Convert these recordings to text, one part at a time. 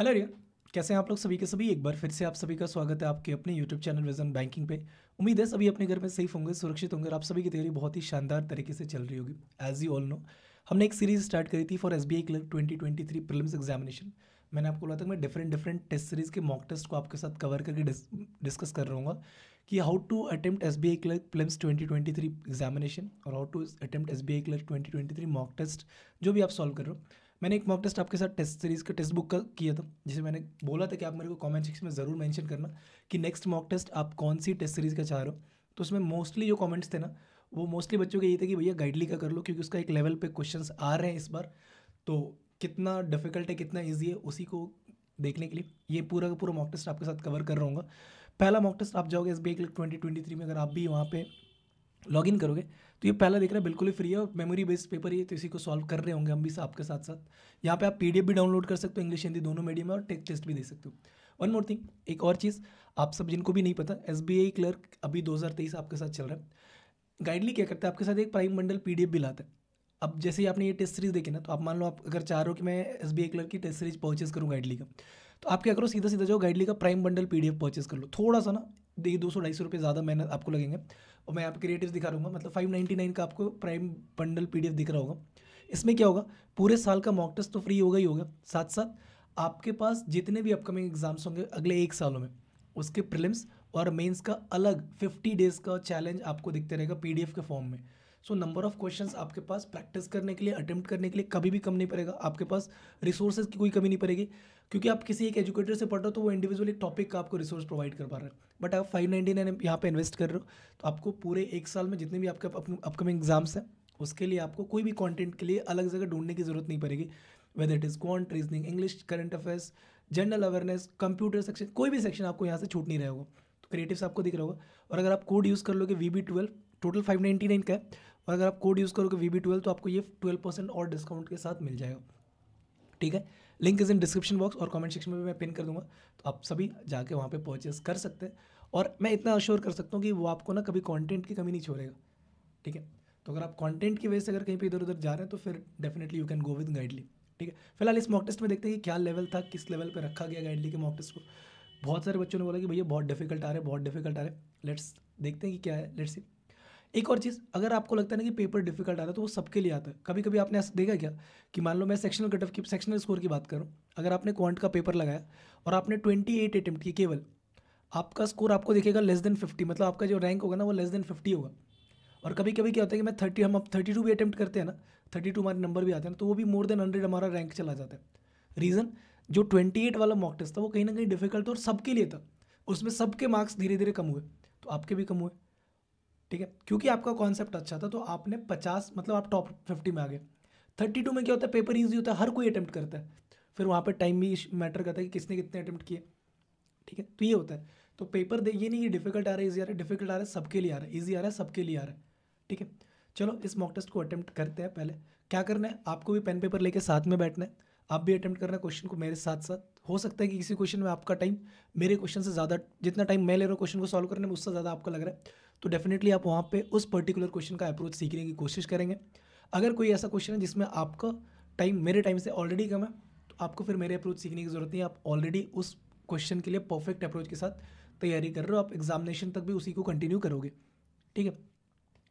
Hello रिया कैसे हैं आप लोग सभी के सभी एक बार फिर से आप सभी का स्वागत है आपके अपने यूट्यूब चैनल विजन बैंकिंग पे उम्मीद है सभी अपने घर में सेफ होंगे सुरक्षित होंगे और आप सभी की तैयारी बहुत ही शानदार तरीके से चल रही होगी एज यू ऑल नो हमने एक सीरीज स्टार्ट करी थी for S B clerk twenty twenty three examination मैंने आपको बोला था मैं डिफरेंट डिफरेंट टेस्ट सीरीज़ के मॉक टेस्ट को आपके साथ कवर करके डिस्कस कर हूँ कि how to attempt S B I clerk prelims twenty twenty three examination और how to attempt S B I clerk twenty twenty three mock test जो भी आप सॉल्व कर रहे हो मैंने एक मॉक टेस्ट आपके साथ टेस्ट सीरीज़ का टेस्ट बुक का किया था जिसे मैंने बोला था कि आप मेरे को कमेंट सेक्शन में ज़रूर मेंशन करना कि नेक्स्ट मॉक टेस्ट आप कौन सी टेस्ट सीरीज़ का चाह रहे हो तो उसमें मोस्टली जो कमेंट्स थे ना वो मोस्टली बच्चों के ये थे कि भैया गाइडली का कर लो क्योंकि उसका एक लेवल पे क्वेश्चन आ रहे हैं इस बार तो कितना डिफिकल्ट है कितना ईजी है उसी को देखने के लिए ये पूरा का पूरा मॉक टेस्ट आपके साथ कवर कर रहा हूँ पहला मॉक टेस्ट आप जाओगे S B clerk twenty twenty three में अगर आप भी वहाँ पर लॉगिन करोगे तो ये पहला देख रहा है बिल्कुल ही फ्री है और मेमोरी बेस्ड पेपर ये तो इसी को सॉल्व कर रहे होंगे हम भी आपके साथ साथ यहाँ पे आप पीडीएफ भी डाउनलोड कर सकते हो इंग्लिश हिंदी दोनों मीडियम में और टेक टेस्ट भी दे सकते हो वन मोर थिंग एक और चीज़ आप सब जिनको भी नहीं पता एस क्लर्क अभी दो आपके साथ चल रहा है गाइडली क्या करता है आपके साथ एक प्राइम मंडल पी भी लाता है अब जैसे ही आपने ये टेस्ट सीरीज़ देखी ना तो आप मान लो आप अगर चाह रहे हो कि मैं एस बी क्लर्क की टेस्ट सीरीज़ परचेज करूँ गाइडली का तो आप क्या करो सीधा सीधा जाओ गाइडली का prime bundle P D purchase कर लो थोड़ा सा ना देखिए दो सौ ढाई सौ रुपये ज़्यादा मेहनत आपको लगेंगे और मैं आपको क्रिएटिव दिखा रहा मतलब फाइव नाइन्टी नाइन का आपको प्राइम बंडल पी दिख रहा होगा इसमें क्या होगा पूरे साल का मॉक टेस्ट तो फ्री होगा ही होगा साथ साथ आपके पास जितने भी अपकमिंग एग्जाम्स होंगे अगले एक सालों में उसके प्रिलिम्स और मेंस का अलग 50 डेज़ का चैलेंज आपको दिखते रहेगा पीडीएफ के फॉर्म में सो नंबर ऑफ क्वेश्चंस आपके पास प्रैक्टिस करने के लिए अटेम्प्ट करने के लिए कभी भी कम नहीं पड़ेगा आपके पास रिसोर्सेज की कोई कमी नहीं पड़ेगी क्योंकि आप किसी एक एजुकेटर से पढ़ रहे हो तो वो इंडिविजुअल एक टॉपिक का आपको रिसोर्स प्रोवाइड कर पा रहे हैं बट आप फाइव नाइन्टी नाइन यहाँ पर इन्वेस्ट कर रहे हो तो आपको पूरे एक साल में जितने भी आपके अपकमिंग एग्जाम्स हैं उसके लिए आपको कोई भी कॉन्टेंट के लिए अलग जगह ढूंढने की जरूरत नहीं पड़ेगी whether it is quant reasoning English current affairs general awareness computer section कोई भी सेक्शन आपको यहाँ से छूट नहीं रहेगा तो क्रिएटिव्स आपको दिख रहा होगा और अगर आप कोड यूज़ कर लोगे V B twelve total five ninety nine का है और अगर आप कोड यूज़ करोगे वी बी ट्वेल्व तो आपको ये ट्वेल्व परसेंट और डिस्काउंट के साथ मिल जाएगा ठीक है link is in description box और कमेंट सेक्शन में भी मैं पिन कर दूंगा तो आप सभी जाके वहाँ पे परचेस कर सकते हैं और मैं इतना अश्योर कर सकता हूँ कि वो आपको ना कभी कॉन्टेंट की कमी नहीं छोड़ेगा ठीक है तो अगर आप कॉन्टेंट की वजह से अगर कहीं पर इधर उधर जा रहे हैं तो फिर definitely you can go with Guidely ठीक है फिलहाल इस मॉक टेस्ट में देखते हैं कि क्या लेवल था किस लेवल पर रखा गया गाइडली के मॉक टेस्ट को बहुत सारे बच्चों ने बोला कि भैया बहुत डिफिकल्ट आ रहे बहुत डिफिकल्ट आ रहे लेट्स देखते हैं कि क्या है लेट्स सी एक और चीज़ अगर आपको लगता है ना कि पेपर डिफिकल्ट आ रहा है तो वो सबके लिए आता है कभी कभी आपने ऐसा देखा क्या कि मान लो मैं सेक्शनल कट ऑफ की सेक्शनल स्कोर की बात करूँ अगर आपने क्वांट का पेपर लगाया और आपने ट्वेंटी एट अटैम्प्ट किए केवल आपका स्कोर आपको देखेगा लेस देन फिफ्टी मतलब आपका जो रैंक होगा ना वो लेस देन फिफ्टी होगा और कभी कभी क्या होता है कि मैं थर्टी हम आप थर्टी टू भी अटैम्प्ट करते हैं ना थर्टी टू हमारे नंबर भी आते हैं तो वो भी मोर देन हंड्रेड हमारा रैंक चला जाता है रीज़न जो ट्वेंटी एट वाला मॉक टेस्ट था वो कहीं ना कहीं डिफिकल्ट और सबके लिए था उसमें सबके मार्क्स धीरे धीरे कम हुए तो आपके भी कम हुए ठीक है क्योंकि आपका कॉन्सेप्ट अच्छा था तो आपने पचास मतलब आप टॉप फिफ्टी में आ गए थर्टी टू में क्या होता है पेपर ईजी होता है हर कोई अटैम्प्ट करता है फिर वहाँ पर टाइम भी मैटर करता है कि किसने कितने अटैम्प्ट किए ठीक है तो ये होता है तो पेपर दे ये नहीं कि डिफिकल्ट आ रहा है ईजी आ रहा है डिफिकल्ट आ रहा है सबके लिए आ रहा है ईजी आ रहा है सबके लिए आ रहा है ठीक है चलो इस मॉक टेस्ट को अटैम्प्ट करते हैं पहले क्या करना है आपको भी पेन पेपर लेके साथ में बैठना है आप भी अटैम्प्ट करना है क्वेश्चन को मेरे साथ साथ हो सकता है कि किसी क्वेश्चन में आपका टाइम मेरे क्वेश्चन से ज़्यादा जितना टाइम मैं ले रहा हूँ क्वेश्चन को सॉल्व करने में उससे ज़्यादा आपका लग रहा है तो डेफिनेटली आप वहाँ पे उस पर्टिकुलर क्वेश्चन का अप्रोच सीखने की कोशिश करेंगे अगर कोई ऐसा क्वेश्चन है जिसमें आपका टाइम मेरे टाइम से ऑलरेडी कम है तो आपको फिर मेरे अप्रोच सीखने की ज़रूरत नहीं है आप ऑलरेडी उस क्वेश्चन के लिए परफेक्ट अप्रोच के साथ तैयारी कर रहे हो आप एग्जामिनेशन तक भी उसी को कंटिन्यू करोगे ठीक है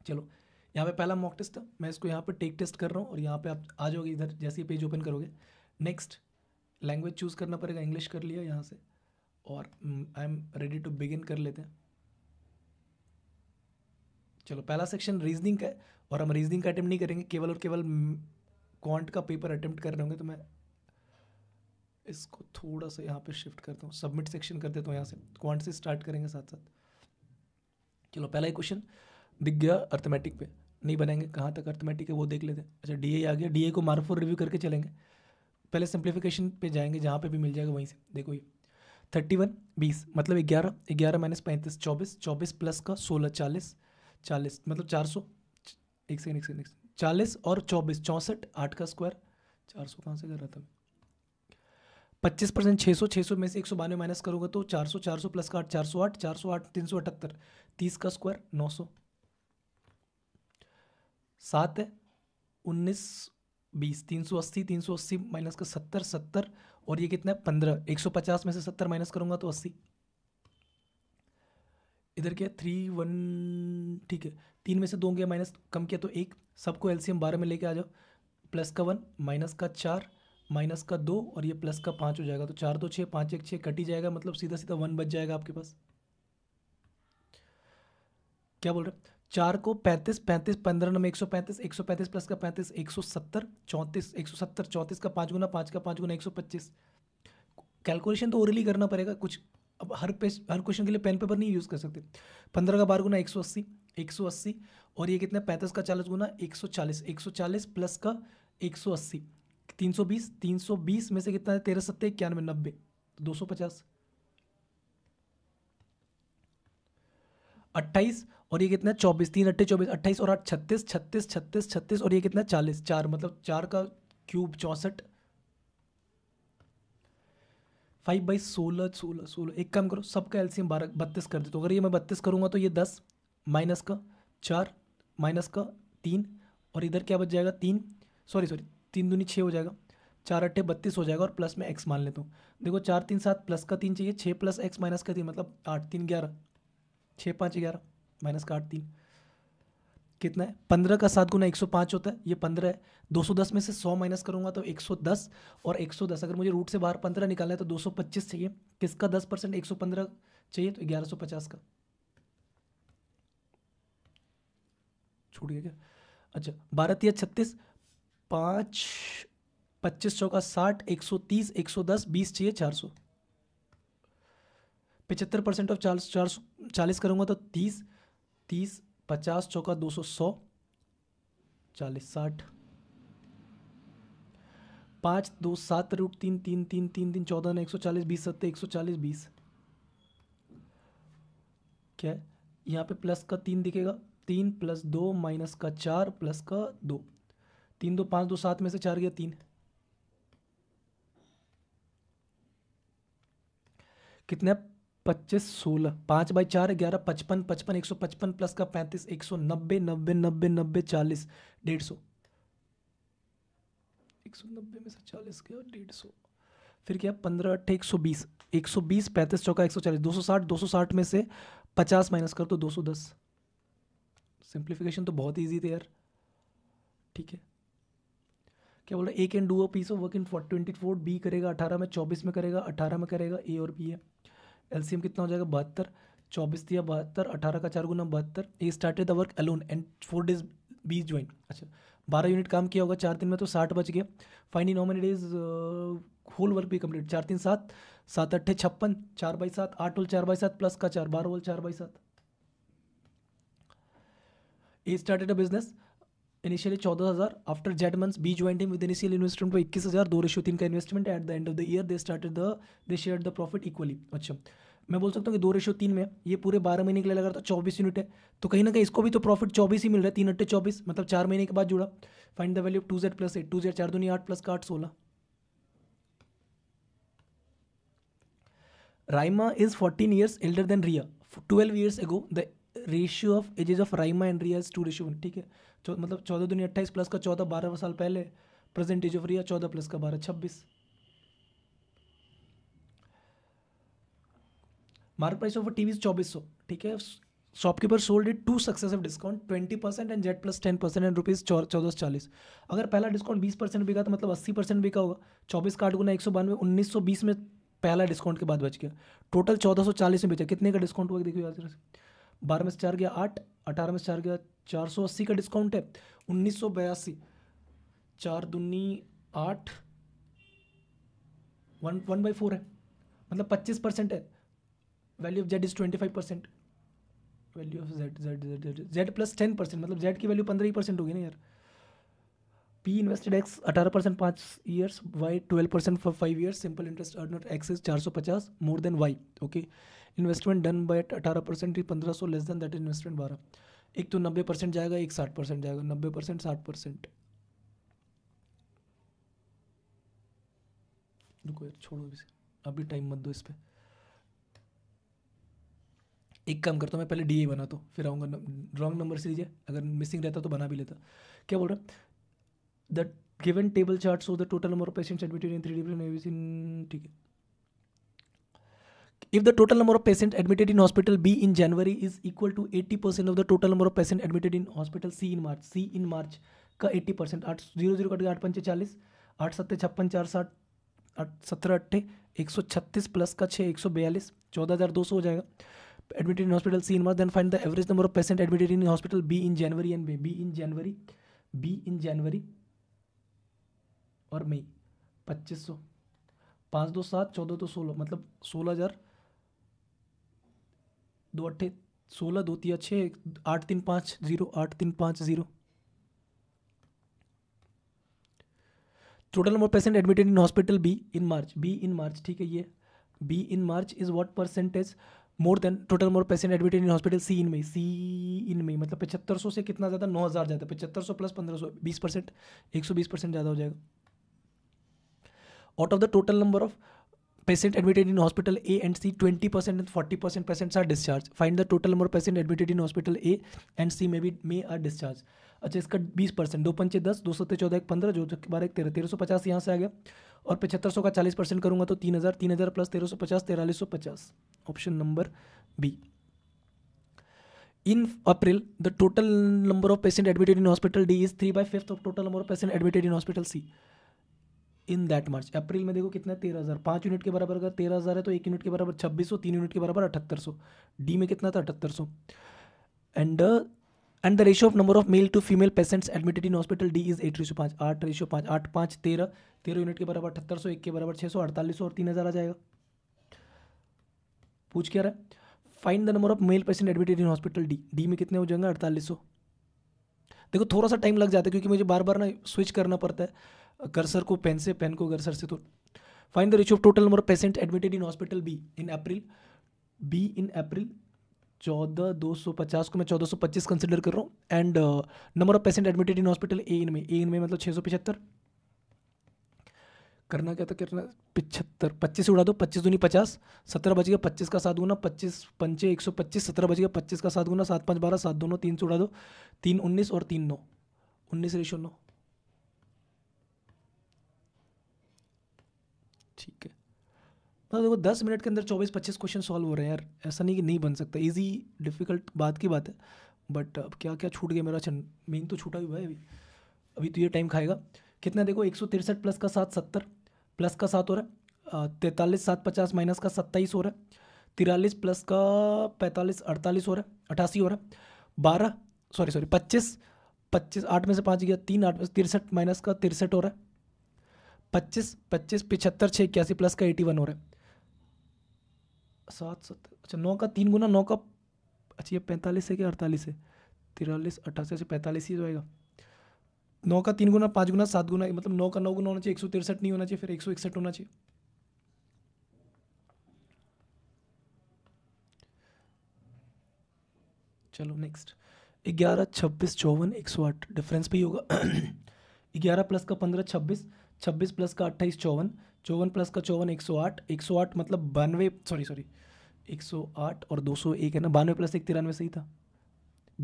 चलो यहाँ पे पहला मॉक टेस्ट था मैं इसको यहाँ पे टेक टेस्ट कर रहा हूँ और यहाँ पे आप आ जाओगे इधर जैसे ही पेज ओपन करोगे नेक्स्ट लैंग्वेज चूज़ करना पड़ेगा इंग्लिश कर लिया यहाँ से और I am ready to begin कर लेते हैं चलो पहला सेक्शन रीजनिंग का है और हम रीजनिंग का अटैम्प्ट नहीं करेंगे केवल और केवल क्वांट का पेपर अटैम्प्ट कर रहे होंगे तो मैं इसको थोड़ा सा यहाँ पे शिफ्ट करता हूँ सबमिट सेक्शन कर देता हूँ यहाँ से क्वांट से स्टार्ट करेंगे साथ साथ चलो पहला ही क्वेश्चन दिख गया अर्थमेटिक पे नहीं बनाएंगे कहाँ तक अर्थमेटिक है वो देख लेते हैं अच्छा डी आ गया डी को मार्फोर रिव्यू करके चलेंगे पहले सिंप्लीफिकेशन पे जाएंगे जहाँ पे भी मिल जाएगा वहीं से देखो ये थर्टी वन बीस मतलब ग्यारह ग्यारह माइनस पैंतीस चौबीस चौबीस प्लस का सोलह चालीस चालीस मतलब चार सौ एक सेकेंड एक सेकेंड एक सेकेंड चालीस और चौबीस चौंसठ आठ का स्क्वायर चार सौ कहाँ से कर रहा था पच्चीस परसेंट छः सौ छः सौ में से एक सौ बानवे माइनस करोगे तो चार सौ चार सौ प्लस का आठ चार सौ आठ चार सौ आठ तीन सौ अठहत्तर तीस का स्क्वायर नौ सौ सात है उन्नीस बीस तीन सौ अस्सी तीन सौ अस्सी माइनस का सत्तर सत्तर और ये कितना है पंद्रह एक सौ पचास में से सत्तर माइनस करूँगा तो अस्सी इधर क्या थ्री वन ठीक है तीन में से दो गया माइनस कम किया तो एक सबको एम बारह में लेके आ जाओ प्लस का वन माइनस का चार माइनस का दो और ये प्लस का पाँच हो जाएगा तो चार दो छः पाँच एक छः कट ही जाएगा मतलब सीधा सीधा वन बच जाएगा आपके पास क्या बोल रहे हैं चार को पैंतीस पैंतीस पंद्रह नंबर एक सौ पैंतीस एक सौ पैंतीस प्लस का पैंतीस एक सौ सत्तर चौंतीस एक सौ सत्तर चौंतीस का पाँच गुना पाँच का पाँच गुना एक सौ पच्चीस कैलकुलेशन तो ओरली करना पड़ेगा कुछ अब हर पेज हर क्वेश्चन के लिए पेन पेपर नहीं यूज़ कर सकते पंद्रह का बार गुना एक सौ अस्सी एक सौ अस्सी और ये कितना पैंतीस का चालीस गुना एक सौ चालीस एक सौ चालीस प्लस का एक सौ अस्सी तीन सौ बीस तीन सौ बीस में से कितना है तेरह सत्तर इक्यानवे नब्बे दो सौ पचास अट्ठाईस और ये कितना है चौबीस तीन अट्ठे चौबीस अट्ठाईस और आठ छत्तीस छत्तीस छत्तीस छत्तीस और ये कितना चालीस चार मतलब चार का क्यूब चौंसठ फाइव बाई सोलह सोलह सोलह एक काम करो सबका एलसीएम बारह बत्तीस कर दे तो अगर ये मैं बत्तीस करूँगा तो ये दस माइनस का चार माइनस का तीन और इधर क्या बच जाएगा तीन सॉरी सॉरी तीन दूनी छः हो जाएगा चार अट्ठे बत्तीस हो जाएगा और प्लस में एक्स मान लेता हूँ देखो चार तीन सात प्लस का तीन चाहिए छः प्लस एक्स माइनस का तीन मतलब आठ तीन ग्यारह छः पाँच ग्यारह माइनस का आठ तीन कितना है पंद्रह का सात गुना एक सौ पाँच होता है ये पंद्रह है दो सौ दस में से सौ माइनस करूंगा तो एक सौ दस और एक सौ दस अगर मुझे रूट से बाहर पंद्रह निकालना है तो दो सौ पच्चीस चाहिए किसका दस परसेंट एक सौ पंद्रह चाहिए तो ग्यारह सौ पचास का छूट गया क्या अच्छा बारह तीस छत्तीस पाँच पच्चीस सौ का साठ एक सौ तीस एक सौ दस बीस चाहिए चार सौ पचहत्तर परसेंट ऑफ चार चार सौ चालीस करूँगा तो तीस तीस पचास चौका दो सौ सौ चालीस साठ पाँच दो सात रूट तीन तीन तीन तीन तीन चौदह एक सौ चालीस बीस सत्तर एक सौ चालीस बीस क्या है यहाँ पे प्लस का तीन दिखेगा तीन प्लस दो माइनस का चार प्लस का दो तीन दो पाँच दो सात में से चार गया तीन कितने पच्चीस सोलह पाँच बाई चार ग्यारह पचपन पचपन एक सौ पचपन प्लस का पैंतीस एक सौ नब्बे नब्बे नब्बे नब्बे चालीस डेढ़ सौ एक सौ नब्बे में से चालीस गया डेढ़ सौ फिर क्या पंद्रह अट्ठे एक सौ बीस एक सौ बीस पैंतीस चौका एक सौ चालीस दो सौ साठ दो सौ साठ में से पचास माइनस कर दो तो दो सौ दस सिंप्लीफिकेशन तो बहुत ईजी थे यार ठीक है क्या बोल रहा है A can do a piece of work in four twenty four B करेगा अठारह में चौबीस में करेगा अठारह में करेगा ए और बी है एलसीएम कितना हो जाएगा बहत्तर चौबीस दिया बहत्तर अठारह का चार गुना बहत्तर ये started the work alone and four days B join अच्छा बारह यूनिट काम किया होगा चार दिन में तो साठ बच गया find in how many days whole work भी कंप्लीट चार तीन सात सात अट्ठे छप्पन चार बाई सात आठ वोल चार बाई सात प्लस का चार बारह वोल चार बाई सात A started a business initially चौदह हज़ार after Z months B joined him with initial investment पर इक्कीस हज़ार दो रेशो तीन का investment at the end of the year they started the they share the profit equally अच्छा मैं बोल सकता हूँ कि दो रेशो तीन में ये पूरे बारह महीने के लिए लगा था चौबीस यूनिट है तो कहीं ना कहीं इसको भी तो प्रॉफिट चौबीस ही मिल रहा है तीन अट्ठे चौबीस मतलब चार महीने के बाद जुड़ा find the value two Z plus eight two Z चार दूनी आठ प्लस का आठ सोलह Raima is fourteen years elder than Riya twelve years ago the ratio of ages of Raima and Riya is two ratio 1. ठीक है मतलब चौदह दुनिया अट्ठाईस प्लस का चौदह बारह साल पहले प्रेजेंट एज ऑफ रिया चौदह प्लस का बारह छब्बीस मार्केट प्राइस ऑफ टीवी चौबीस सौ ठीक है shopkeeper sold it to successive discount twenty percent and Z plus ten percent and rupees चौदह सौ चालीस अगर पहला डिस्काउंट बीस परसेंट बिका तो मतलब अस्सी परसेंट बिका होगा चौबीस का आठ गुना एक सौ बानवे उन्नीस सौ बीस में पहला डिस्काउंट के बाद बच गया टोटल चौदह सौ चालीस में बेचा कितने का डिस्काउंट हुआ देखिए बारह में से चार गया आठ अठारह में चार गया चार सौ अस्सी का डिस्काउंट है उन्नीस सौ बयासी चार दुन्नी आठ वन वन बाई फोर है मतलब पच्चीस परसेंट है value of Z is twenty five percent value of Z Z Z Z plus ten percent मतलब जेड की वैल्यू पंद्रह ही परसेंट होगी ना यार पी इन्वेस्टेड एक्स अठारह परसेंट पाँच years Y twelve percent for five years simple interest earner X is चार सौ पचास more than Y okay investment done by अठारह परसेंट पंद्रह सौ लेस देन दैट इन्वेस्टमेंट बारह एक तो नब्बे परसेंट जाएगा एक साठ परसेंट जाएगा नब्बे परसेंट साठ परसेंट रुको यार छोड़ो इसे अभी टाइम मत दो इस पर एक काम करता हूँ मैं पहले डी ए बना तो फिर आऊँगा रॉन्ग नंबर से लीजिए अगर मिसिंग रहता तो बना भी लेता क्या बोल रहा the given table chart so the total number of patients admitted in three different ठीक है if the total number of admitted admitted in hospital b in january is equal to 80% of the total number of patient admitted in hospital c in march c in march का 80 percent आठ zero zero cut गया आठ पंचे चालीस आठ सत्ते छप्पन चार साठ आठ सत्रह अट्ठे एक सौ छत्तीस प्लस का छः एक सौ बयालीस चौदह हज़ार दो सौ हो जाएगा admitted in hospital C in March then find the average number of patient admitted in hospital B in January and May B in January B in January और मई पच्चीस सौ पाँच दो सात चौदह दो सोलह मतलब सोलह हज़ार दो अट्ठे सोलह दो तीन छः आठ तीन पाँच जीरो आठ तीन पाँच zero total number patient admitted in hospital B in March B in March ठीक है ये B in March is what percentage more than total number patient admitted in hospital C in May C in May मतलब पचहत्तर सौ से कितना ज़्यादा नौ हज़ार ज़्यादा पचहत्तर सौ प्लस पंद्रह सौ बीस परसेंट एक सौ बीस परसेंट ज़्यादा हो जाएगा out of the total number of patient in hospital A and C twenty 20% and 40% patients are discharged. Find the total number of patients admitted in hospital A and C may be may are uh, discharged. अच्छा इसका बीस percent दो पंचे दस दो सत्तर चौदह एक पंद्रह जो बारह एक तेरह तेरह सौ पचास यहाँ से आ गया और पचहत्तर सौ का चालीस परसेंट करूंगा तो तीन हज़ार तीन हज़ार प्लस तेरह सौ पचास तेरालीस सौ पचास option number B in April the total number of patient admitted in hospital D is three by fifth of total number of patient admitted in hospital C in that March April में देखो कितना तेरह हज़ार पाँच unit के बराबर अगर तेरह हज़ार है तो एक यूनिट के बराबर छब्बीस सौ तीन यूनिट के बराबर अठहत्तर सौ डी में कितना था अठहत्तर सौ and and the ratio of number of male to female patients admitted in hospital D is eight ratio पाँच आठ रेशो पाँच आठ पाँच तेरह तेरह यूनिट के बराबर अठहत्तर सौ एक के बराबर छः सौ अड़तालीस सौ और तीन हज़ार आ जाएगा पूछ क्या रहा है find the number of male patient admitted in hospital D D में कितने हो जाएंगे अड़तालीस सौ देखो थोड़ा सा टाइम लग जाता है क्योंकि मुझे बार बार ना स्विच करना पड़ता है कर्सर को पेन से पेन को कर्सर से तो find the reach of total number of patient admitted in hospital B in April B in April चौदह दो सौ पचास को मैं चौदह सौ पच्चीस कंसिडर कर रहा हूँ and number of patient admitted in hospital A in में ए इन में मतलब छः सौ पिछहत्तर करना क्या था करना पिछहत्तर पच्चीस उड़ा दो पच्चीस दूनी पचास सत्रह बज गया पच्चीस का सात गुना पच्चीस पंचे एक सौ पच्चीस सत्रह बज गया पच्चीस का सात गुना सात पाँच बारह सात दोनों तीन से उड़ा दो तीन उन्नीस और तीन नौ उन्नीस रेशो नौ ठीक है मतलब देखो दस मिनट के अंदर चौबीस पच्चीस क्वेश्चन सॉल्व हो रहे हैं यार ऐसा नहीं कि नहीं बन सकता इजी डिफ़िकल्ट बात की बात है बट अब क्या क्या छूट गया मेरा चंद मेन तो छूटा ही हुआ है अभी अभी तो ये टाइम खाएगा कितना देखो एक सौ तिरसठ प्लस का सात सत्तर प्लस का सात हो रहा है तैंतालीस सात पचास माइनस का सत्ताईस हो रहा है तिरालीस प्लस का पैंतालीस अड़तालीस हो रहा है अठासी हो रहा है बारह सॉरी सॉरी पच्चीस पच्चीस आठ में से पाँच गया तीन आठ में तिरसठ माइनस का तिरसठ हो रहा है पच्चीस पच्चीस पिछहत्तर छः इक्यासी प्लस का एटी वन हो रहा है सात सत्तर अच्छा नौ का तीन गुना नौ का अच्छा ये पैंतालीस है कि अड़तालीस है तिरालीस अट्ठासी से पैंतालीस ही जाएगा तो नौ का तीन गुना पाँच गुना सात गुना मतलब नौ का नौ गुना होना चाहिए एक सौ तिरसठ नहीं होना चाहिए फिर एक सौ इकसठ होना चाहिए चलो नेक्स्ट ग्यारह छब्बीस चौवन एक सौ आठ डिफरेंस पे ही होगा ग्यारह प्लस का पंद्रह छब्बीस छब्बीस प्लस का अट्ठाईस चौवन चौवन प्लस का चौवन एक सौ आठ एक सौ आठ मतलब बानवे सॉरी सॉरी एक सौ आठ और दो सौ एक है ना बानवे प्लस एक तिरानवे सही था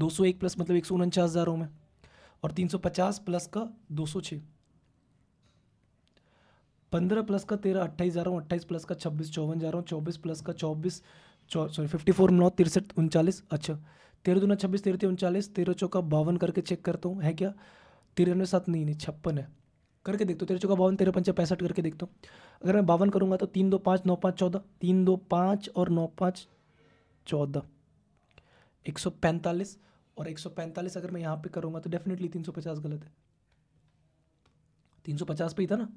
दो सौ एक प्लस मतलब एक सौ उनचास हज़ार हूँ मैं और तीन सौ पचास प्लस का दो सौ छः पंद्रह प्लस का तेरह अट्ठाईस जा रहा हूँ अट्ठाईस प्लस का छब्बीस चौवन जा रहा हूँ चौबीस प्लस का चौबीस सॉरी फिफ्टी फोर नौ तिरसठ उनचालीस अच्छा तेरह नौ छब्बीस तेरह उनचालीस तेरह चौका बावन करके चेक करता हूँ है क्या तिरानवे सात नहीं नहीं छप्पन है करके देखता हूँ तेरह चौका बावन तेरह पंच पैंसठ करके देखता हूँ अगर मैं बावन करूँगा तो तीन दो पाँच नौ पाँच चौदह तीन दो पाँच और नौ पाँच चौदह एक सौ पैंतालीस और एक सौ पैंतालीस अगर मैं यहाँ पे करूँगा तो डेफिनेटली तीन सौ पचास गलत है तीन सौ पचास पे ही था ना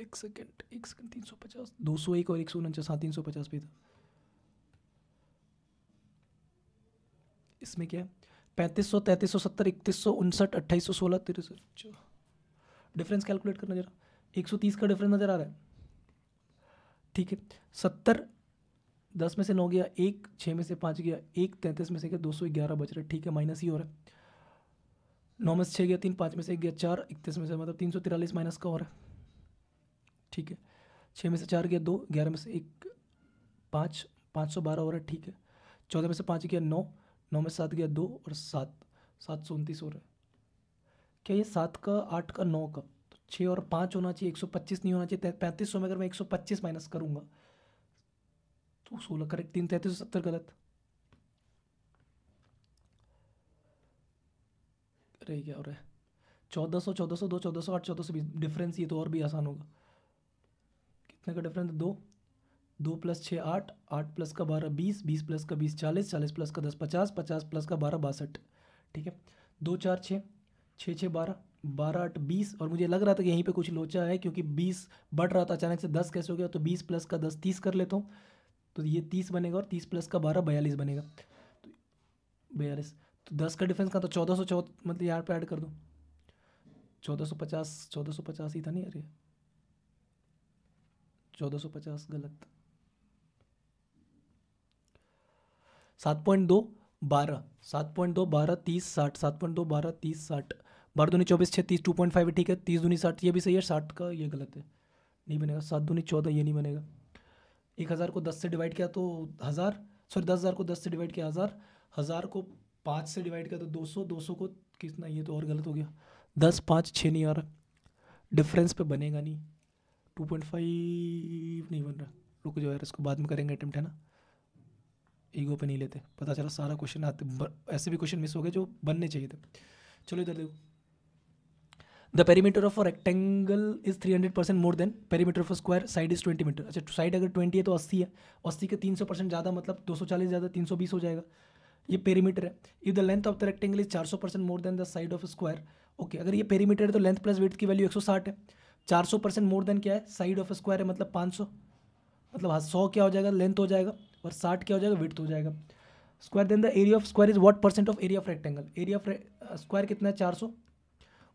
एक सेकेंड एक सेकेंड तीन सौ पचास दो सौ एक और एक सौ उनचास हाँ तीन सौ पचास पे था इसमें क्या है पैंतीस सौ तैंतीस सौ सत्तर इकतीस सौ उनसठ अट्ठाईस सौ सोलह तिरसठ डिफरेंस कैलकुलेट करना जरा 130 का डिफरेंस नज़र आ रहा है ठीक है सत्तर दस में से नौ गया एक छः में से पाँच गया एक तैंतीस में से गया दो सौ ग्यारह बच रहा है ठीक है माइनस ही हो रहा है नौ में से छः गया तीन पाँच में से एक गया चार इकतीस में से मतलब तीन सौ तिरालीस माइनस का हो रहा है ठीक है छः में से चार गया दो ग्यारह में से एक पाँच पाँच सौ बारह हो रहा है ठीक है चौदह में से पाँच गया नौ नौ में सात गया दो और सात सात सौ उनतीस हो रहा है क्या ये सात का आठ का नौ का तो छः और पाँच होना चाहिए एक सौ पच्चीस नहीं होना चाहिए पैंतीस सौ में अगर मैं एक सौ पच्चीस माइनस करूँगा तो सोलह करेक्ट तीन तैंतीस सौ सत्तर गलत अरे क्या हो रहा है चौदह सौ चौदह सौ दो चौदह सौ आठ चौदह सौ बीस डिफरेंस ये तो और भी आसान होगा कितने का डिफरेंस दो दो प्लस छः आठ आठ प्लस का बारह बीस बीस प्लस का बीस चालीस चालीस प्लस का दस पचास पचास प्लस का बारह बासठ ठीक है दो चार छः छः छः बारह बारह आठ बीस और मुझे लग रहा था कि यहीं पे कुछ लोचा है क्योंकि बीस बढ़ रहा था अचानक से दस कैसे हो गया तो बीस प्लस का दस तीस कर लेता हूँ तो ये तीस बनेगा और तीस प्लस का बारह बयालीस बनेगा तो बयालीस तो दस का डिफरेंस का तो चौदह सौ चौदह मतलब यहाँ पे ऐड कर दो चौदह सौ पचास चौदह सौ पचास ही था नहीं अरे चौदह सौ पचास गलत सात पॉइंट दो बारह सात पॉइंट दो बारह तीस साठ सात पॉइंट दो बारह तीस साठ बारह दूनी चौबीस छत्तीस टू पॉइंट फाइव ठीक है तीस दूनी साठ ये भी सही है साठ का ये गलत है नहीं बनेगा सात दूनी चौदह ये नहीं बनेगा एक हज़ार को दस से डिवाइड किया तो हज़ार सॉरी दस हज़ार को दस से डिवाइड किया हज़ार हज़ार को पाँच से डिवाइड किया तो दो सौ दो सौ को कितना ये तो और गलत हो गया दस पाँच छः नहीं आ रहा डिफरेंस पे बनेगा नहीं टू पॉइंट फाइव नहीं बन रहा रुक जाओ यार इसको बाद में करेंगे अटैम्प्ट है ना ईगो पे नहीं लेते पता चला सारा क्वेश्चन आते ऐसे भी क्वेश्चन मिस हो गए जो बनने चाहिए थे चलो इधर देखो the perimeter of a rectangle is three hundred percent more than perimeter of a square side is twenty metre अच्छा साइड अगर ट्वेंटी है तो अस्सी है अस्सी के तीन सौ परसेंट ज़्यादा मतलब दो सौ चालीस ज़्यादा तीन सौ बीस हो जाएगा ये पेरीमीटर है if the length of the rectangle is चार सौ percent more than the side of square okay अगर ये पेरीमीटर है तो लेंथ प्लस वेट की वैल्यू एक सौ साठ है चार सौ परसेंट मोर देन क्या है साइड ऑफ स्क्वायर है मतलब पाँच सौ मतलब हाँ सौ क्या हो जाएगा लेंथ हो जाएगा और साठ क्या हो जाएगा विथ हो जाएगा square then the area of square is what percent of area of rectangle area of square कितना है चार सौ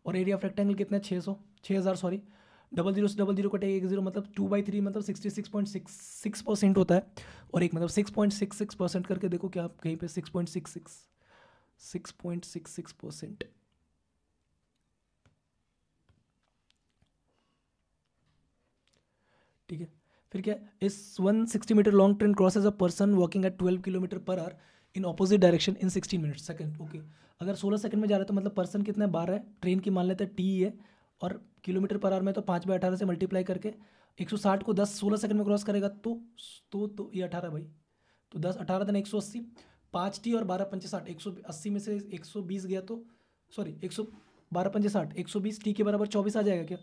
और एरिया ऑफ रेक्टेंगल कितना है छः सौ छः हज़ार सॉरी डबल जीरो से डबल जीरो कटे एक जीरो मतलब टू बाई थ्री मतलब sixty six point six six percent होता है और एक मतलब six point six six percent करके देखो क्या आप कहीं पर six point six six six point six six percent ठीक है फिर क्या इस one sixty meter long train crosses a person walking at twelve kilometer per hour in opposite direction in sixteen minute second okay अगर सोलह second में जा रहा है तो मतलब पर्सन कितना बार बारह है ट्रेन की मान लेते हैं टी है और किलोमीटर पर आवर में तो पाँच बाई अठारह से मल्टीप्लाई करके एक सौ साठ को दस सोलह सेकंड में क्रॉस करेगा तो तो तो ये अठारह भाई तो दस अठारह दिन तो एक सौ अस्सी पाँच टी और बारह पंचे साठ एक सौ अस्सी में से एक सौ बीस गया तो सॉरी एक सौ बारह पंचे साठ एक सौ बीस टी के बराबर चौबीस आ जाएगा क्या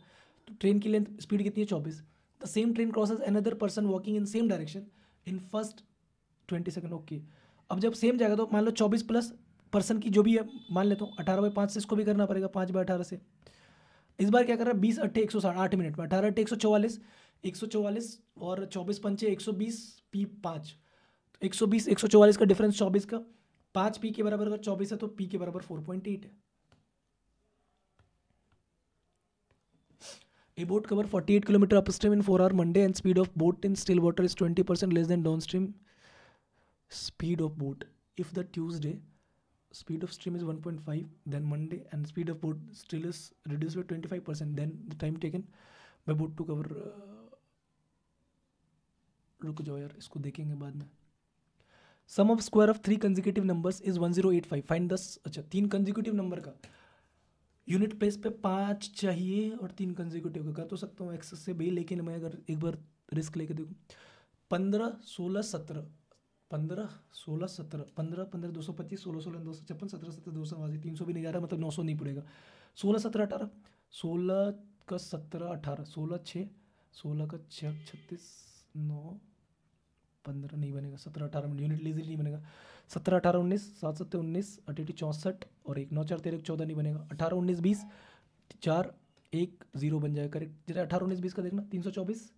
तो ट्रेन की लेंथ स्पीड कितनी है चौबीस the same train crosses another person walking in same direction in first twenty second okay अब जब सेम जाएगा तो मान लो चौबीस प्लस पर्सन की जो भी है मान लेता हूँ अठारह बाई पाँच से इसको भी करना पड़ेगा पाँच बाई अठारह से इस बार क्या कर रहा है बीस अट्ठे एक सौ साठ आठ मिनट में अठारह अट्ठे एक सौ चौवालीस एक सौ चौवालीस और चौबीस पंचे एक सौ बीस पी पाँच तो एक सौ बीस एक सौ चौवालीस का डिफरेंस चौबीस का पाँच पी के बराबर अगर चौबीस है तो पी के बराबर फोर पॉइंट एट है a boat cover forty eight kilometer upstream in four hour Monday and speed of boat in still water is twenty percent less than downstream speed of boot if the tuesday speed of stream is 1.5 then monday and speed of boot still is reduced by 25% then the time taken by boot to cover ruk jao yaar isko dekhenge baad mein sum of square of three consecutive numbers is 1085 find the acha teen consecutive number ka unit place पे पाँच चाहिए और तीन consecutive का कर तो सकता हूँ एक्सेस से भी लेकिन मैं अगर एक बार रिस्क लेके देखूँ पंद्रह सोलह सत्रह पंद्रह सोलह सत्रह पंद्रह पंद्रह दो सौ पच्चीस सोलह सोलह दो सौ छप्पन सत्रह सत्रह दो सौ नवासी तीन सौ भी नहीं जा रहा मतलब नौ सौ नहीं पड़ेगा सोलह सत्रह अठारह सोलह का सत्रह अठारह सोलह छः सोलह का छः छत्तीस नौ पंद्रह नहीं बनेगा सत्रह अठारह में यूनिट लीजिए नहीं बनेगा सत्रह अठारह उन्नीस सात सत्तर उन्नीस अठेटी चौंसठ और एक नौ चार तेरह चौदह नहीं बनेगा अठारह उन्नीस बीस चार एक जीरो बन जाएगा करेक्ट जरा अठारह उन्नीस बीस का देखना तीन सौ चौबीस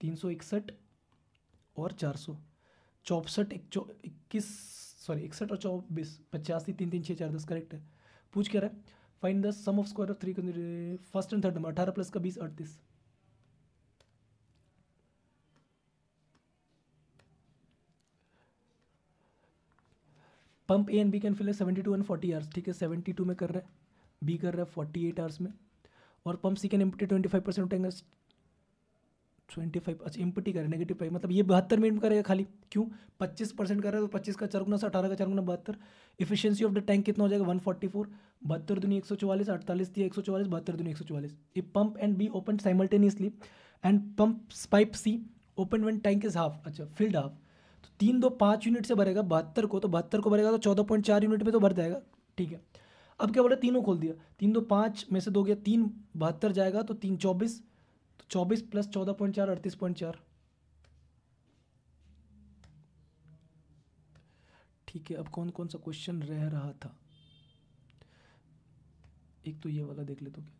तीन सौ इकसठ और चार सौ चौसठ एक चौ इक्कीस सॉरी इकसठ और चौबीस पचासी तीन तीन छः चार दस करेक्ट है पूछ क्या रहा है find the sum of square of three first and third number अठारह प्लस का बीस अड़तीस pump A and B can fill है seventy two and forty hours ठीक है सेवेंटी टू में कर रहा है बी कर रहा है फोर्टी एट आवर्स में और pump C can empty twenty five percent twenty five अच्छा इम्पटी करें नेगेटिव फाइव मतलब ये बहत्तर मिनट में करेगा खाली क्यों पच्चीस परसेंट कर रहे तो पच्चीस का चार गुना से अठारह का चार गुना बहत्तर इफिशियंसी ऑफ द टैंक कितना हो जाएगा वन फोर्टी फोर बहत्तर दुनिया एक सौ चौवालीस अड़तालीस थी एक सौ चौवालीस बहत्तर दुनिया एक सौ चौवालीस ये pump and B open simultaneously and pump pipe C open one tank is half अच्छा फील्ड हाफ तो तीन दो पाँच यूनिट से भरेगा बहत्तर को तो बहत्तर को भरेगा तो चौदह पॉइंट चार यूनिट में तो भर जाएगा ठीक है अब क्या बोला तीनों खोल दिया तीन दो पाँच में से दो गया तीन बहत्तर जाएगा तो तीन चौबीस तो चौबीस प्लस चौदह पॉइंट चार अड़तीस पॉइंट चार ठीक है अब कौन कौन सा क्वेश्चन रह रहा था एक तो ये वाला देख लेते क्या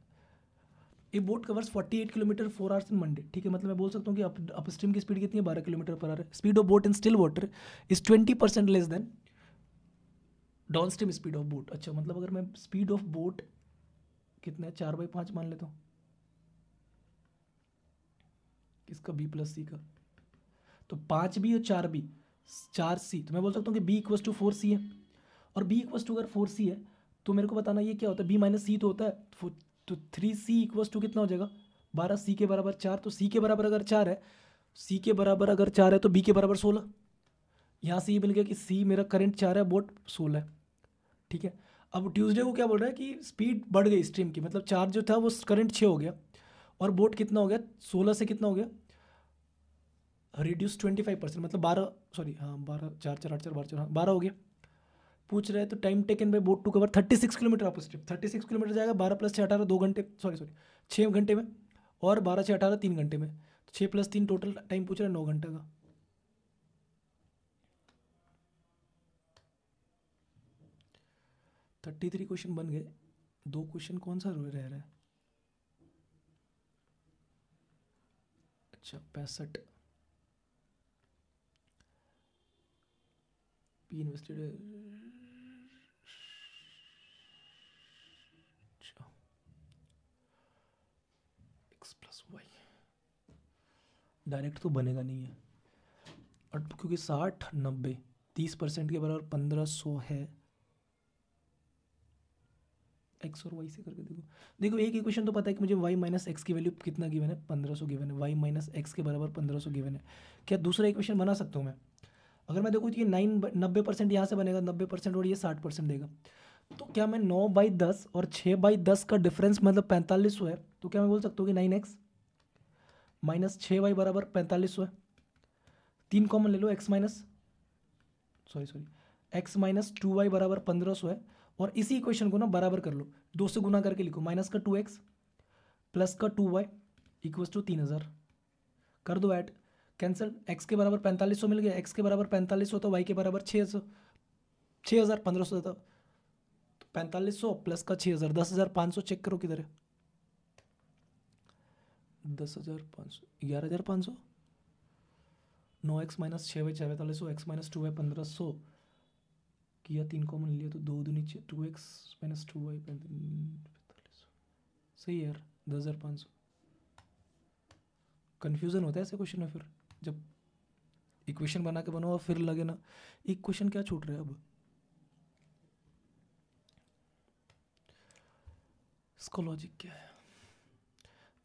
ये boat covers 48 kilometer four hours in Monday ठीक है मतलब मैं बोल सकता हूँ कि अप स्ट्रीम की स्पीड कितनी है 12 kilometer per hour speed of boat in still water is 20 percent less than downstream speed of boat अच्छा मतलब अगर मैं स्पीड ऑफ बोट कितना है चार बाई पाँच मान लेता हूँ किसका बी प्लस सी का तो पाँच बी और चार बी चार सी तो मैं बोल सकता हूँ कि B equals to four C है और बी इक्वस टू अगर फोर सी है तो मेरे को बताना ये क्या होता है बी माइनस सी तो होता है तो थ्री सी इक्वस टू कितना हो जाएगा बारह सी के बराबर चार तो सी के बराबर अगर चार है सी के बराबर अगर चार है तो बी के बराबर सोलह यहाँ से ये मिल गया कि सी मेरा करंट चार है बोट सोलह है ठीक है अब ट्यूसडे को क्या बोल रहा है कि स्पीड बढ़ गई स्ट्रीम की मतलब चार्ज जो था वो करंट छः हो गया और बोट कितना हो गया सोलह से कितना हो गया रिड्यूस ट्वेंटी फाइव परसेंट मतलब बारह सॉरी हाँ बारह चार चार आठ चार बारह चार हाँ बारह हो गया पूछ रहे हैं तो time taken by boat to cover thirty six kilometer opposite thirty six kilometer जाएगा बारह प्लस छः अठारह दो घंटे सॉरी सॉरी छः घंटे में और बारह छः अठारह तीन घंटे में तो छः प्लस तीन टोटल टाइम पूछ रहे हैं नौ घंटे का थर्टी थ्री क्वेश्चन बन गए दो क्वेश्चन कौन सा रह रहा है अच्छा पैंसठ P invested X plus Y direct तो बनेगा नहीं है और क्योंकि साठ नब्बे तीस परसेंट के बराबर पंद्रह सौ है एक्स और वाई से करके देखो देखो एक इक्वेशन तो पता है कि मुझे वाई माइनस एक्स की वैल्यू कितना गिवन है पंद्रह सौ गिवन है वाई माइनस एक्स के बराबर पंद्रह सौ गिवन है क्या दूसरा इक्वेशन बना सकता हूँ मैं अगर मैं देखूँ तो ये नाइन नब्बे परसेंट यहाँ से बनेगा नब्बे परसेंट और ये साठ परसेंट देगा तो क्या मैं नौ बाई दस और छः बाई दस का डिफरेंस मतलब पैंतालीस सौ है तो क्या मैं बोल सकता हूँ कि नाइन एक्स माइनस छः वाई बराबर पैंतालीस सौ है तीन कॉमन ले लो X minus sorry sorry X minus two Y बराबर पंद्रह सौ है और इसी इक्वेशन को ना बराबर कर लो दो से गुना करके लिखो माइनस का टू एक्स प्लस का टू वाई इक्वल टू तीन हज़ार कर दो ऐड कैंसिल एक्स के बराबर पैंतालीस सौ मिल गया एक्स के बराबर पैंतालीस सौ तो वाई के बराबर छः सौ छः हज़ार पंद्रह सौ देता तो पैंतालीस सौ प्लस का छः हज़ार दस हज़ार पाँच सौ चेक करो किधर है दस हज़ार पाँच सौ ग्यारह हज़ार पाँच सौ नौ एक्स माइनस छः वाई छः पैंतालीस सौ एक्स माइनस टू वाई पंद्रह सौ किया तीन कॉमन लिया तो दो दूनी two X minus two Y पैंतालीस सही यार दस हज़ार पाँच सौ कन्फ्यूज़न होता है ऐसे क्वेश्चन में फिर जब इक्वेशन बना के बनाओ फिर लगे ना एक क्वेश्चन क्या छूट रहा है अब इसका लॉजिक क्या है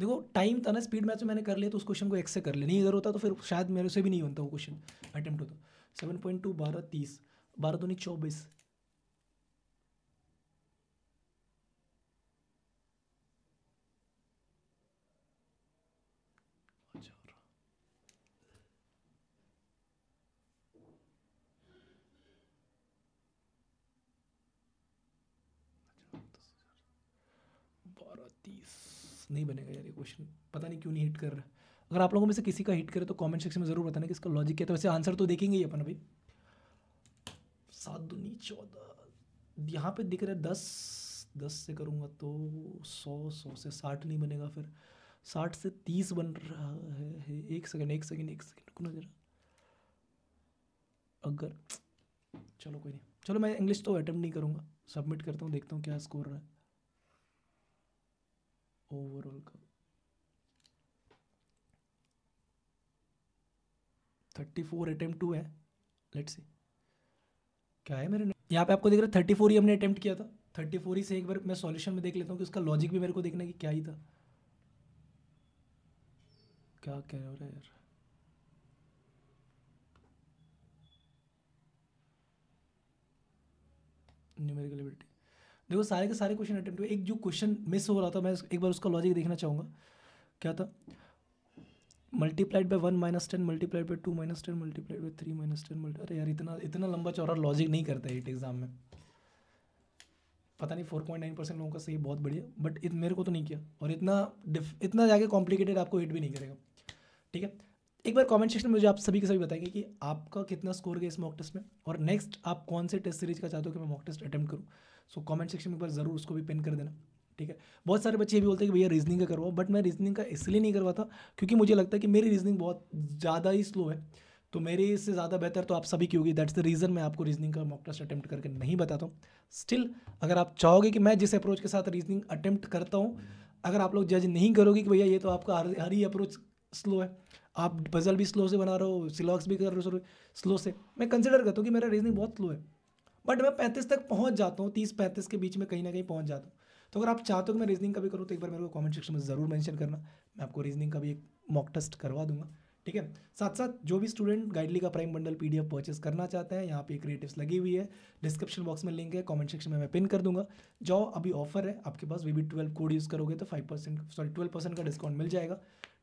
देखो टाइम था ना स्पीड मैच में मैंने कर लिया तो उस क्वेश्चन को एक्स से कर लिया नहीं अगर होता तो फिर शायद मेरे से भी नहीं बनता वो क्वेश्चन अटेम्प्ट होता सेवन पॉइंट टू बारह तीस बारह दूनी चौबीस बारह तीस नहीं बनेगा यार ये क्वेश्चन पता नहीं क्यों नहीं हिट कर रहा अगर आप लोगों में से किसी का हिट करे तो कमेंट सेक्शन में ज़रूर बताना कि इसका लॉजिक क्या है तो वैसे आंसर तो देखेंगे ही अपन अभी सात दुनी चौदह यहाँ पे दिख रहा है दस दस से करूँगा तो सौ सौ से साठ नहीं बनेगा फिर साठ से तीस बन रहा है एक सेकेंड एक सेकेंड एक सेकेंड ना जरा अगर चलो कोई नहीं चलो मैं इंग्लिश तो अटैम्प्ट नहीं करूँगा सबमिट करता हूँ देखता हूँ क्या स्कोर रहा है ओवरऑल का थर्टी फोर अटैम्प्ट टू है लेट्स सी क्या है मेरे यहाँ पे आपको देख रहा है थर्टी फोर ही हमने अटेम्प्ट किया था थर्टी फोर ही से एक बार मैं सॉल्यूशन में देख लेता हूँ कि उसका लॉजिक भी मेरे को देखना कि क्या ही था क्या कह रहे हो यार न्यूमेरिकल एबिलिटी देखो सारे के सारे क्वेश्चन अटेम्प्ट हुए एक जो क्वेश्चन मिस हो रहा था मैं एक बार उसका लॉजिक देखना चाहूँगा क्या था multiplied by one minus ten multiplied by two minus ten multiplied by three minus ten multi अरे यार इतना इतना लंबा चौड़ा लॉजिक नहीं करता है एग्ज़ाम में पता नहीं फोर पॉइंट नाइन परसेंट लोगों का सही बहुत बढ़िया बट इत मेरे को तो नहीं किया और इतना इतना जाके कॉम्प्लिकेटेड आपको हिट भी नहीं करेगा ठीक है एक बार कमेंट सेक्शन में मुझे आप सभी के सभी बताएंगे कि आपका कितना स्कोर गया इस मॉक टेस्ट में और नेक्स्ट आप कौन से टेस्ट सीरीज का चाहते हो कि मैं मॉक टेस्ट अटैम्प्ट करूँ सो कमेंट सेक्शन में एक बार ज़रूर उसको भी पिन कर देना ठीक है बहुत सारे बच्चे ये भी बोलते हैं कि भैया रीजनिंग का करवाओ बट मैं रीजनिंग का इसलिए नहीं करवाता क्योंकि मुझे लगता है कि मेरी रीजनिंग बहुत ज़्यादा ही स्लो है तो मेरी इससे ज़्यादा बेहतर तो आप सभी की होगी दैट्स द रीज़न मैं आपको रीजनिंग का मॉक टेस्ट अटैम्प्ट करके नहीं बताता हूँ स्टिल अगर आप चाहोगे कि मैं जिस अप्रोच के साथ रीजनिंग अटैम्प्ट करता हूँ अगर आप लोग जज नहीं करोगे कि भैया ये तो आपका हर हर ही अप्रोच स्लो है आप पजल भी स्लो से बना रहे हो सिलॉक्स भी कर रहे हो स्लो से मैं कंसिडर करता हूँ कि मेरा रीजनिंग बहुत स्लो है बट मैं पैंतीस तक पहुँच जाता हूँ तीस पैंतीस के बीच में कहीं ना कहीं पहुँच जाता हूँ तो अगर आप चाहते हो कि मैं रीजनिंग का भी करूँ तो एक बार मेरे को कॉमेंट सेक्शन में ज़रूर मैंशन करना मैं आपको रीजनिंग का भी एक मॉक टेस्ट करवा दूंगा ठीक है साथ साथ जो भी स्टूडेंट गाइडली का प्राइम बंडल पीडीएफ परचेस करना चाहते हैं यहाँ पे क्रिएटिव्स लगी हुई है डिस्क्रिप्शन बॉक्स में लिंक है कमेंट सेक्शन में मैं पिन कर दूंगा जो अभी ऑफर है आपके पास V B twelve code use करोगे तो five percent sorry twelve percent का डिस्काउंट मिल जाएगा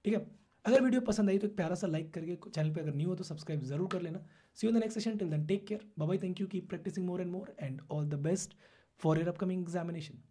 ठीक है अगर वीडियो पसंद आई तो एक प्यारा सा लाइक करके चैनल पे अगर न्यू हो तो सब्सक्राइब जरूर कर लेना see you the next session till then take care bye thank you keep practicing more and more and all the best for your upcoming examination